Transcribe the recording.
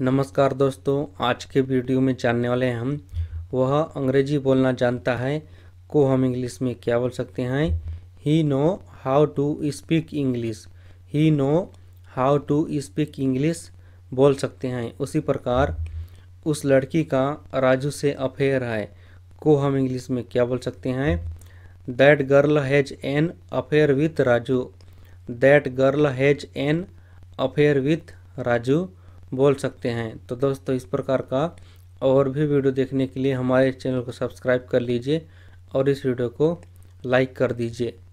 नमस्कार दोस्तों आज के वीडियो में जानने वाले हैं हम वह अंग्रेजी बोलना जानता है को हम इंग्लिश में क्या बोल सकते हैं he know how to speak English he know how to speak English बोल सकते हैं उसी प्रकार उस लड़की का राजू से अफेयर है को हम इंग्लिश में क्या बोल सकते हैं that girl has an affair with Raju that girl has an affair with Raju बोल सकते हैं तो दोस्तों इस प्रकार का और भी वीडियो देखने के लिए हमारे चैनल को सब्सक्राइब कर लीजिए और इस वीडियो को लाइक कर दीजिए